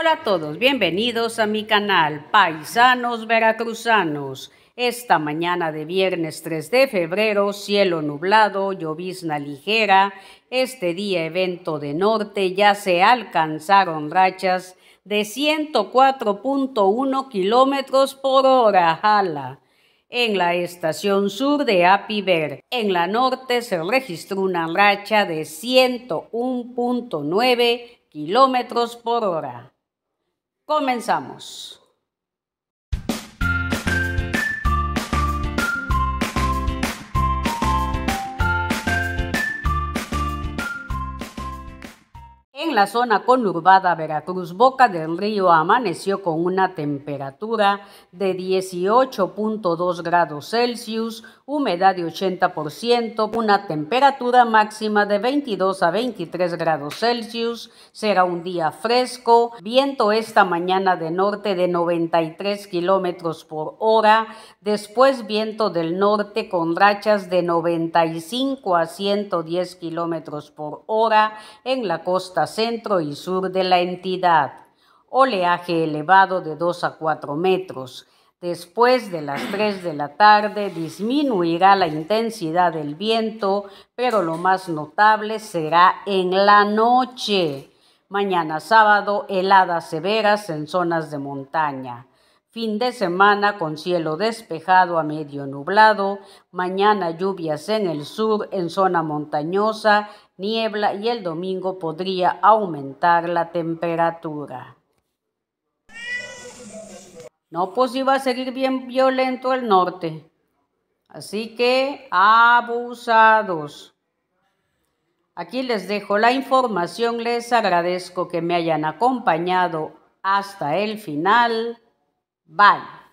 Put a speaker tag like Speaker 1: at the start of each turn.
Speaker 1: Hola a todos, bienvenidos a mi canal Paisanos Veracruzanos. Esta mañana de viernes 3 de febrero, cielo nublado, llovizna ligera. Este día evento de norte ya se alcanzaron rachas de 104.1 kilómetros por hora, jala. En la estación sur de Apiver, en la norte se registró una racha de 101.9 kilómetros por hora. Comenzamos. En la zona conurbada Veracruz Boca del Río amaneció con una temperatura de 18.2 grados Celsius, humedad de 80%, una temperatura máxima de 22 a 23 grados Celsius, será un día fresco, viento esta mañana de norte de 93 kilómetros por hora, después viento del norte con rachas de 95 a 110 kilómetros por hora en la costa centro y sur de la entidad, oleaje elevado de 2 a 4 metros. Después de las 3 de la tarde disminuirá la intensidad del viento, pero lo más notable será en la noche. Mañana sábado, heladas severas en zonas de montaña. Fin de semana con cielo despejado a medio nublado, mañana lluvias en el sur, en zona montañosa, niebla y el domingo podría aumentar la temperatura. No, pues iba a seguir bien violento el norte. Así que abusados. Aquí les dejo la información, les agradezco que me hayan acompañado hasta el final. Bye.